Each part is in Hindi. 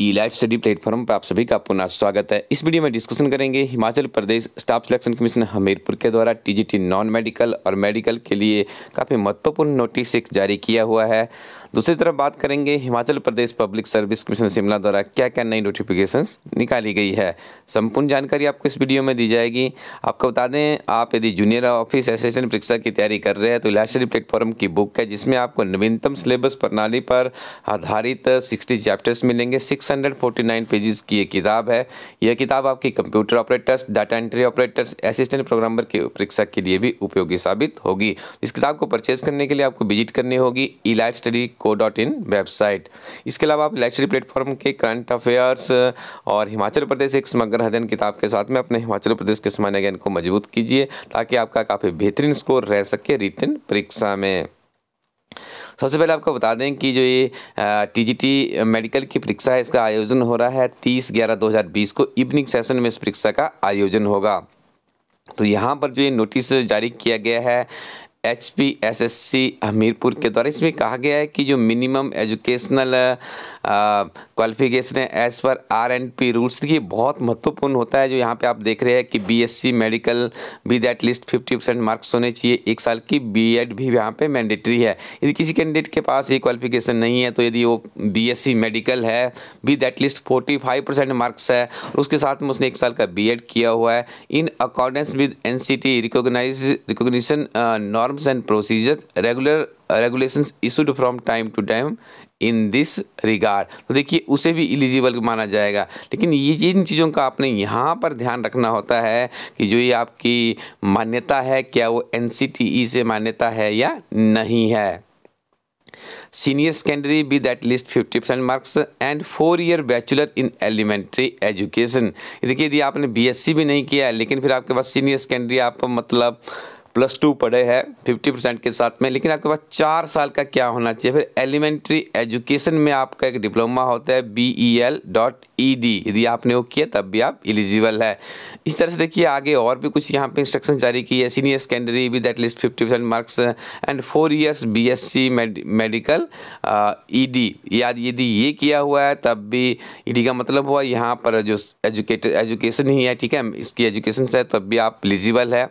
ई लाइट स्टडी प्लेटफॉर्म पर आप सभी का पुनः स्वागत है इस वीडियो में डिस्कशन करेंगे Himachal Pradesh staff selection commission Hamirpur के द्वारा टीजीटी नॉन मेडिकल और मेडिकल के लिए काफ़ी महत्वपूर्ण नोटिस एक जारी किया हुआ है दूसरी तरफ बात करेंगे Himachal Pradesh public service commission Shimla द्वारा क्या क्या नई नोटिफिकेशन निकाली गई है संपूर्ण जानकारी आपको इस वीडियो में दी जाएगी आपको बता दें आप यदि जूनियर ऑफिस एसोसिएशन परीक्षा की तैयारी कर रहे हैं तो स्टडी प्लेटफॉर्म की बुक है जिसमें आपको नवीनतम सिलेबस प्रणाली पर आधारित सिक्सटी चैप्टर्स मिलेंगे सिक्स 649 पेजेस की ये किताब है यह किताब आपकी computer operators data entry operators assistant programmer की परीक्षा के लिए भी उपयोगी साबित होगी इस किताब को परचेज करने के लिए आपको विजिट करनी होगी E study co dot in website इसके अलावा आप इलाइट प्लेटफॉर्म के करंट अफेयर्स और हिमाचल प्रदेश एक समग्र अध्ययन किताब के साथ में अपने हिमाचल प्रदेश के सामान्य ज्ञान को मजबूत कीजिए ताकि आपका काफ़ी बेहतरीन स्कोर रह सके रिटर्न परीक्षा में सबसे पहले आपको बता दें कि जो ये टीजीटी मेडिकल की परीक्षा है इसका आयोजन हो रहा है तीस ग्यारह दो हज़ार बीस को इवनिंग सेशन में इस परीक्षा का आयोजन होगा तो यहाँ पर जो ये नोटिस जारी किया गया है H P S S C Hamirpur के द्वारा इसमें कहा गया है कि जो मिनिमम एजुकेशनल क्वालिफिकेशन है as per R and P rules की बहुत महत्वपूर्ण होता है जो यहाँ पे आप देख रहे हैं कि B S C medical with at least fifty percent marks होने चाहिए एक साल की बी एड भी यहाँ पे मैंडेटरी है यदि किसी कैंडिडेट के पास ये क्वालिफिकेशन नहीं है तो यदि वो बी एस सी मेडिकल है with at least forty five percent marks है उसके साथ में उसने एक साल का बी एड किया हुआ है in accordance with N C T recognize recognition norms and procedures regular uh, regulations issued from time to time in this regard तो देखिए उसे भी इलिजिबल माना जाएगा लेकिन ये जिन चीज़ों का आपने यहाँ पर ध्यान रखना होता है कि जो ये आपकी मान्यता है क्या वो एन e से मान्यता है या नहीं है senior secondary with at least fifty percent marks and four year bachelor in elementary education देखिए यदि आपने बीएससी भी नहीं किया है लेकिन फिर आपके पास सीनियर सेकेंडरी आप मतलब प्लस टू पढ़े हैं फिफ्टी परसेंट के साथ में लेकिन आपके पास चार साल का क्या होना चाहिए फिर एलिमेंट्री एजुकेशन में आपका एक डिप्लोमा होता है B E L dot ed e यदि आपने वो किया तब भी आप एलिजिबल है इस तरह से देखिए आगे और भी कुछ यहाँ पे इंस्ट्रक्शन जारी की है senior secondary with at least fifty percent marks and four years B S C medical E D याद यदि ये किया हुआ है तब भी ई e डी का मतलब हुआ यहाँ पर जो एजुकेट एजुकेशन ही है ठीक है इसकी एजुकेशन है तब भी आप एलिजिबल है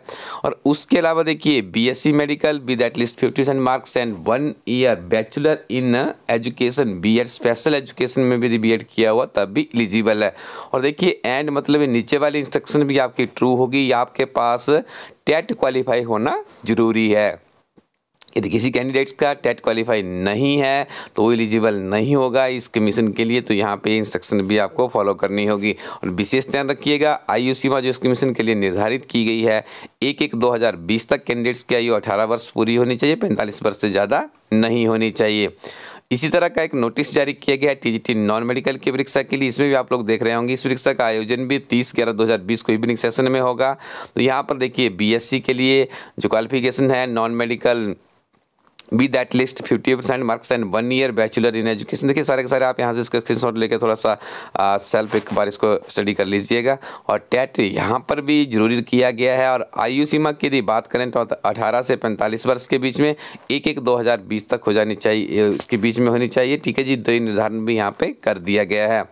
और उसके अलावा देखिए B S C medical with at least fifty percent marks and one year bachelor in education B ed special education में भी यदि बी एड किया हुआ तब भी एलिजिबल है और देखिए एंड मतलब नीचे वाली इंस्ट्रक्शन भी आपकी ट्रू होगी या आपके पास टेट क्वालिफाई होना ज़रूरी है यदि किसी कैंडिडेट्स का टेट क्वालिफाई नहीं है तो वो एलिजिबल नहीं होगा इस कमीशन के लिए तो यहाँ पे इंस्ट्रक्शन भी आपको फॉलो करनी होगी और विशेष ध्यान रखिएगा आयु सीमा जो इस कमीशन के लिए निर्धारित की गई है एक एक 2020 तक कैंडिडेट्स की आयु 18 वर्ष पूरी होनी चाहिए 45 वर्ष से ज़्यादा नहीं होनी चाहिए इसी तरह का एक नोटिस जारी किया गया है टी नॉन मेडिकल की परीक्षा के लिए इसमें भी आप लोग देख रहे होंगे इस परीक्षा का आयोजन भी तीस ग्यारह दो हज़ार बीस को इवनिंग सेशन में होगा तो यहाँ पर देखिए बीएससी के लिए जो क्वालिफिकेशन है non medical B that list fifty percent marks and one year bachelor in education देखिए सारे के सारे आप यहाँ से इसका स्क्रीन लेकर थोड़ा सा सेल्फ एक बार इसको स्टडी कर लीजिएगा और टैट यहाँ पर भी जरूरी किया गया है और आयु सीमा की यदि बात करें तो अठारह से पैंतालीस वर्ष के बीच में एक एक दो हज़ार बीस तक हो जानी चाहिए उसके बीच में होनी चाहिए ठीक है जी दो निर्धारण भी यहाँ पर कर दिया गया है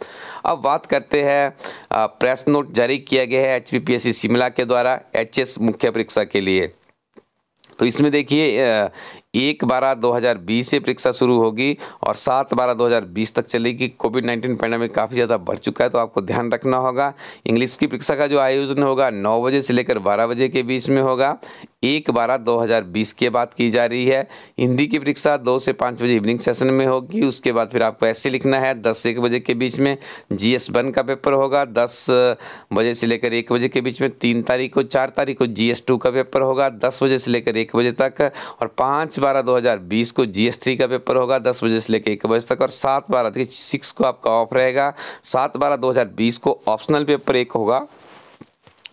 अब बात करते हैं प्रेस नोट जारी किया गया है एच शिमला के द्वारा एच मुख्य परीक्षा के लिए तो इसमें देखिए एक बारह 2020 से परीक्षा शुरू होगी और सात बारह 2020 तक चलेगी कोविड नाइन्टीन पैंडमिक काफ़ी ज़्यादा बढ़ चुका है तो आपको ध्यान रखना होगा इंग्लिश की परीक्षा का जो आयोजन होगा नौ बजे से लेकर बारह बजे के बीच में होगा एक बारह 2020 की बात की जा रही है हिंदी की परीक्षा दो से पाँच बजे इवनिंग सेशन में होगी उसके बाद फिर आपको ऐसे लिखना है दस से एक बजे के बीच में जी एस वन का पेपर होगा दस बजे से लेकर एक बजे के बीच में तीन तारीख को चार तारीख को जी एस टू का पेपर होगा दस बजे से लेकर एक बजे तक और पाँच बारह 2020 को जीएस थ्री का पेपर होगा दस बजे से लेकर एक बजे तक और सात बारह देखिए सिक्स को आपका ऑफ रहेगा सात बारह 2020 को ऑप्शनल पेपर एक होगा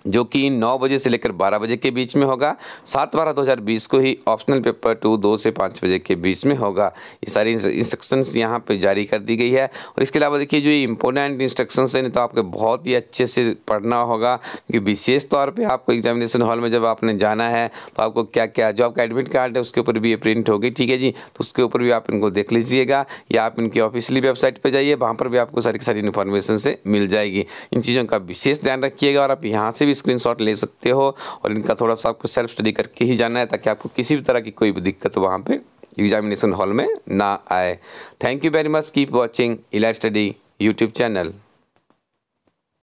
जो कि 9 बजे से लेकर 12 बजे के बीच में होगा सात बारह 2020 को ही ऑप्शनल पेपर टू दो से पाँच बजे के बीच में होगा ये सारी इंस्ट्रक्शंस यहाँ पे जारी कर दी गई है और इसके अलावा देखिए जो ये इंपॉर्टेंट इंस्ट्रक्शंस हैं तो आपको बहुत ही अच्छे से पढ़ना होगा क्योंकि विशेष तौर पर आपको एग्जामिनेशन हॉल में जब आपने जाना है तो आपको क्या क्या जो आपका एडमिट कार्ड है उसके ऊपर भी ये प्रिंट होगी ठीक है जी तो उसके ऊपर भी आप इनको देख लीजिएगा या आप इनकी ऑफिशियली वेबसाइट पर जाइए वहाँ पर भी आपको सारी सारी इन्फॉर्मेशन से मिल जाएगी इन चीज़ों का विशेष ध्यान रखिएगा और आप यहाँ से भी भी स्क्रीन ले सकते हो और इनका थोड़ा सा आपको सेल्फ स्टडी करके ही जाना है ताकि आपको किसी भी तरह की कोई भी दिक्कत वहाँ पर एग्जामिनेशन हॉल में ना आए thank you very much keep watching Ila study YouTube channel